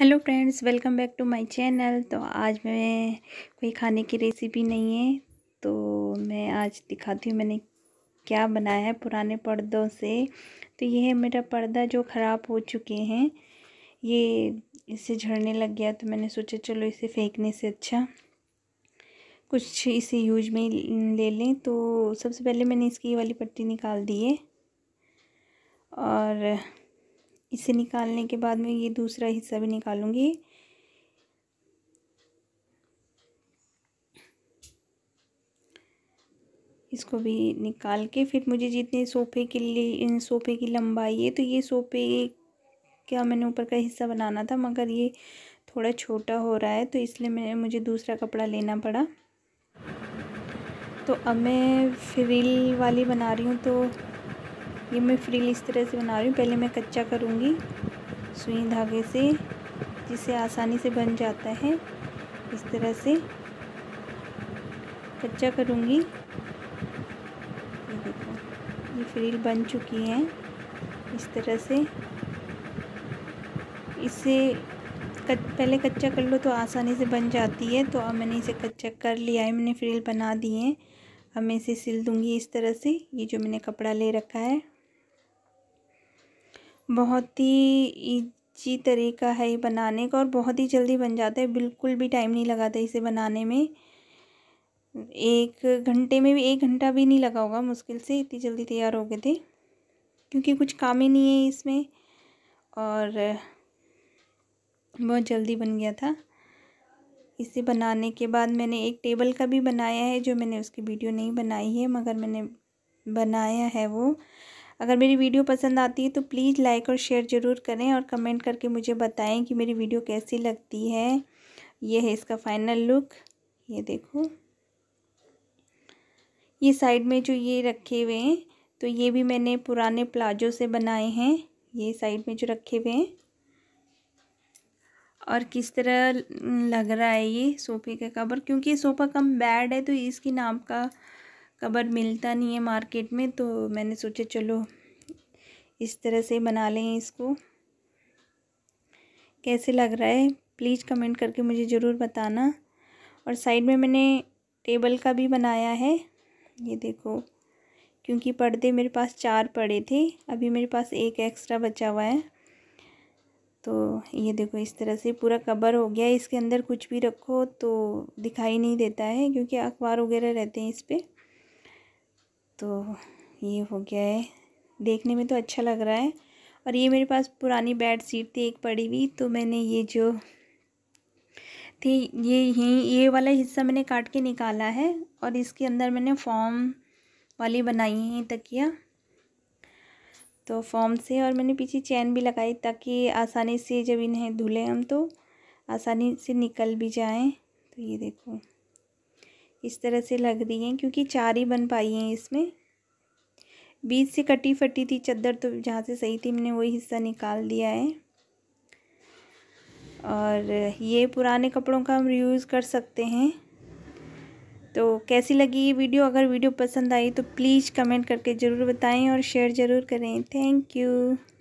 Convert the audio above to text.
hello friends welcome back to my channel तो आज मैं कोई खाने की रेसिपी नहीं है तो मैं आज दिखाती हूँ मैंने क्या बनाया है पुराने पर्दों से तो ये है मेरा पर्दा जो ख़राब हो चुके हैं ये इससे झड़ने लग गया तो मैंने सोचा चलो इसे फेंकने से अच्छा कुछ इसे यूज में ले लें तो सबसे पहले मैंने इसकी वाली पट्टी निकाल दी है और इसे निकालने के बाद मैं ये दूसरा हिस्सा भी निकालूँगी इसको भी निकाल के फिर मुझे जितने सोफ़े के लिए सोफ़े की लंबाई है तो ये सोफ़े क्या मैंने ऊपर का हिस्सा बनाना था मगर ये थोड़ा छोटा हो रहा है तो इसलिए मैं मुझे दूसरा कपड़ा लेना पड़ा तो अब मैं फ्रिल वाली बना रही हूँ तो ये मैं फ्रिल इस तरह से बना रही हूँ पहले मैं कच्चा करूँगी सुई धागे से जिसे आसानी से बन जाता है इस तरह से कच्चा करूँगी ये देखो ये फ्रिल बन चुकी है इस तरह से इसे कच, पहले कच्चा कर लो तो आसानी से बन जाती है तो अब मैंने इसे कच्चा कर लिया है मैंने फ्रिल बना दी है अब मैं इसे सिल दूँगी इस तरह से ये जो मैंने कपड़ा ले रखा है बहुत ही ईजी तरीका है ये बनाने का और बहुत ही जल्दी बन जाता है बिल्कुल भी टाइम नहीं लगाता इसे बनाने में एक घंटे में भी एक घंटा भी नहीं लगा होगा मुश्किल से इतनी जल्दी तैयार हो गए थे क्योंकि कुछ काम ही नहीं है इसमें और बहुत जल्दी बन गया था इसे बनाने के बाद मैंने एक टेबल का भी बनाया है जो मैंने उसकी वीडियो नहीं बनाई है मगर मैंने बनाया है वो अगर मेरी वीडियो पसंद आती है तो प्लीज़ लाइक और शेयर ज़रूर करें और कमेंट करके मुझे बताएं कि मेरी वीडियो कैसी लगती है ये है इसका फाइनल लुक ये देखो ये साइड में जो ये रखे हुए हैं तो ये भी मैंने पुराने प्लाजो से बनाए हैं ये साइड में जो रखे हुए हैं और किस तरह लग रहा है ये सोफ़े का कवर क्योंकि सोफ़ा कम बैड है तो इसकी नाम का कबर मिलता नहीं है मार्केट में तो मैंने सोचा चलो इस तरह से बना लें इसको कैसे लग रहा है प्लीज़ कमेंट करके मुझे ज़रूर बताना और साइड में मैंने टेबल का भी बनाया है ये देखो क्योंकि पर्दे मेरे पास चार पड़े थे अभी मेरे पास एक एक्स्ट्रा बचा हुआ है तो ये देखो इस तरह से पूरा कबर हो गया इसके अंदर कुछ भी रखो तो दिखाई नहीं देता है क्योंकि अखबार वगैरह रहते हैं इस पर तो ये हो गया है देखने में तो अच्छा लग रहा है और ये मेरे पास पुरानी बेड सीट थी एक पड़ी हुई तो मैंने ये जो थी ये यहीं ये वाला हिस्सा मैंने काट के निकाला है और इसके अंदर मैंने फॉर्म वाली बनाई है तकिया तो फॉर्म से और मैंने पीछे चैन भी लगाई ताकि आसानी से जब इन्हें धुलें हम तो आसानी से निकल भी जाएँ तो ये देखो इस तरह से लग रही हैं क्योंकि चार ही बन पाई हैं इसमें बीच से कटी फटी थी चद्दर तो जहाँ से सही थी हमने वही हिस्सा निकाल दिया है और ये पुराने कपड़ों का हम रियूज़ कर सकते हैं तो कैसी लगी ये वीडियो अगर वीडियो पसंद आई तो प्लीज़ कमेंट करके ज़रूर बताएं और शेयर ज़रूर करें थैंक यू